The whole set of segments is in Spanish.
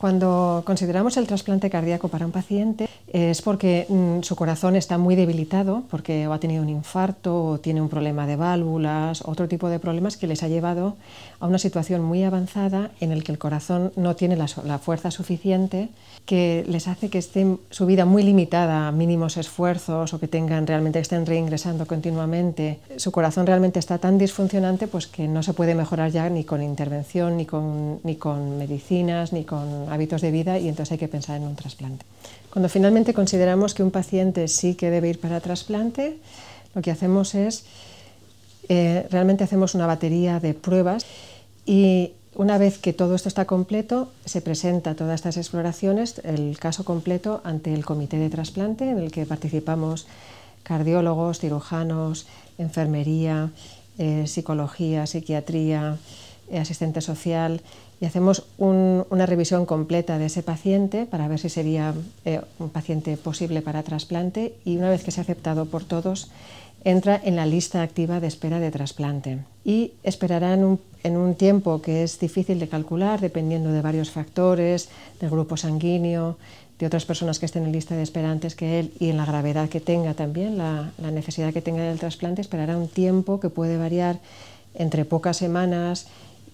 Cuando consideramos el trasplante cardíaco para un paciente es porque mm, su corazón está muy debilitado, porque ha tenido un infarto o tiene un problema de válvulas, otro tipo de problemas que les ha llevado a una situación muy avanzada en el que el corazón no tiene la, fuerza suficiente que les hace que esté su vida muy limitada a mínimos esfuerzos o que tengan realmente estén reingresando continuamente. Su corazón realmente está tan disfuncionante pues que no se puede mejorar ya ni con intervención, ni con, ni con medicinas, ni con hábitos de vida y entonces hay que pensar en un trasplante. Cuando finalmente consideramos que un paciente sí que debe ir para trasplante, lo que hacemos es, eh, realmente hacemos una batería de pruebas y una vez que todo esto está completo, se presenta todas estas exploraciones, el caso completo, ante el comité de trasplante en el que participamos cardiólogos, cirujanos, enfermería, eh, psicología, psiquiatría, eh, asistente social y hacemos una revisión completa de ese paciente para ver si sería eh, un paciente posible para trasplante y una vez que ha aceptado por todos, entra en la lista activa de espera de trasplante y esperarán en un tiempo que es difícil de calcular dependiendo de varios factores, del grupo sanguíneo, de otras personas que estén en lista de espera antes que él y en la gravedad que tenga también, la, la necesidad que tenga del trasplante, esperará un tiempo que puede variar entre pocas semanas,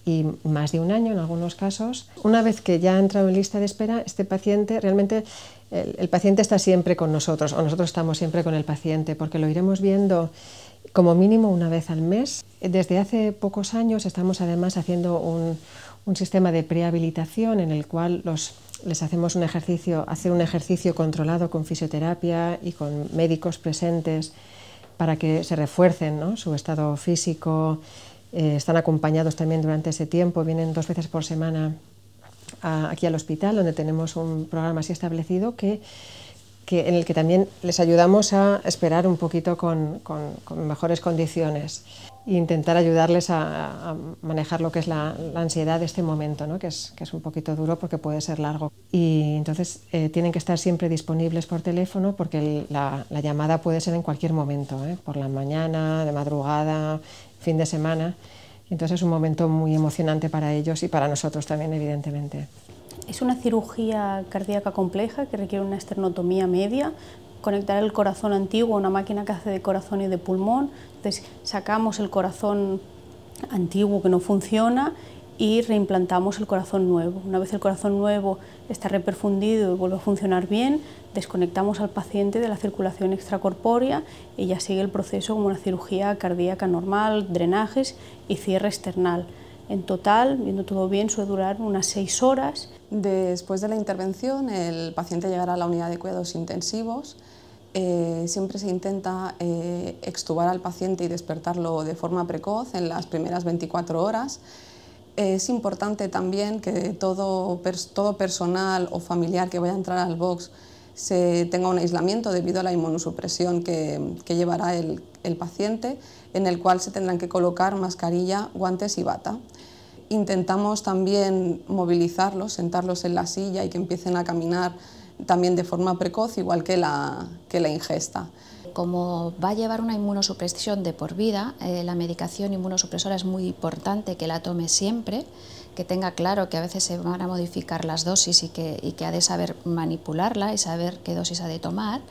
y más de un año en algunos casos. Una vez que ya ha entrado en lista de espera, este paciente realmente, el, paciente está siempre con nosotros o nosotros estamos siempre con el paciente porque lo iremos viendo como mínimo una vez al mes. Desde hace pocos años estamos además haciendo un, un sistema de prehabilitación en el cual los, les hacemos un ejercicio, hacer un ejercicio controlado con fisioterapia y con médicos presentes para que se refuercen ¿no? su estado físico, eh, están acompañados también durante ese tiempo, vienen dos veces por semana aquí al hospital, donde tenemos un programa así establecido que, que, en el que también les ayudamos a esperar un poquito con, con, mejores condiciones e intentar ayudarles a, manejar lo que es la, ansiedad de este momento, ¿no? que, es, que, es, un poquito duro porque puede ser largo. Y entonces eh, tienen que estar siempre disponibles por teléfono porque la, llamada puede ser en cualquier momento, ¿eh? por la mañana, de madrugada, fin de semana. Entonces es un momento muy emocionante para ellos y para nosotros también, evidentemente. Es una cirugía cardíaca compleja que requiere una esternotomía media, conectar el corazón antiguo a una máquina que hace de corazón y de pulmón. Entonces sacamos el corazón antiguo que no funciona y reimplantamos el corazón nuevo. Una vez el corazón nuevo está reperfundido y vuelve a funcionar bien, desconectamos al paciente de la circulación extracorpórea y ya sigue el proceso como una cirugía cardíaca normal, drenajes y cierre external. En total, viendo todo bien, suele durar unas seis horas. Después de la intervención, el paciente llegará a la unidad de cuidados intensivos. Eh, siempre se intenta eh, extubar al paciente y despertarlo de forma precoz en las primeras 24 horas es importante también que todo, personal o familiar que vaya a entrar al box se tenga un aislamiento debido a la inmunosupresión que, llevará el, paciente, en el cual se tendrán que colocar mascarilla, guantes y bata. Intentamos también movilizarlos, sentarlos en la silla y que empiecen a caminar también de forma precoz, igual que la ingesta como va a llevar una inmunosupresión de por vida, eh, la medicación inmunosupresora es muy importante que la tome siempre, que tenga claro que a veces se van a modificar las dosis y que, ha de saber manipularla y saber qué dosis ha de tomar.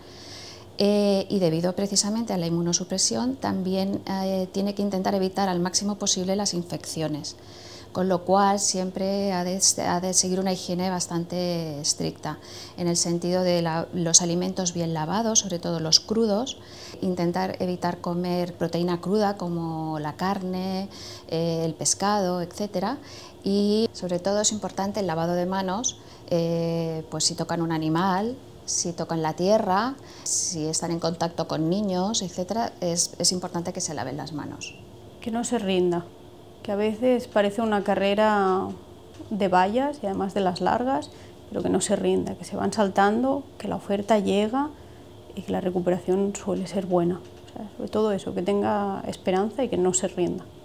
Eh, y debido precisamente a la inmunosupresión, también eh, tiene que intentar evitar al máximo posible las infecciones con lo cual siempre este, ha de, seguir una higiene bastante estricta, en el sentido de los alimentos bien lavados, sobre todo los crudos, intentar evitar comer proteína cruda como la carne, eh, el pescado, etc. Y sobre todo es importante el lavado de manos, eh, pues si tocan un animal, si tocan la tierra, si están en contacto con niños, etc., es, es importante que se laven las manos. Que no se rinda que a veces parece una carrera de vallas y además de las largas, pero que no se rinda, que se van saltando, que la oferta llega y que la recuperación suele ser buena. sobre todo eso, que tenga esperanza y que no se rinda.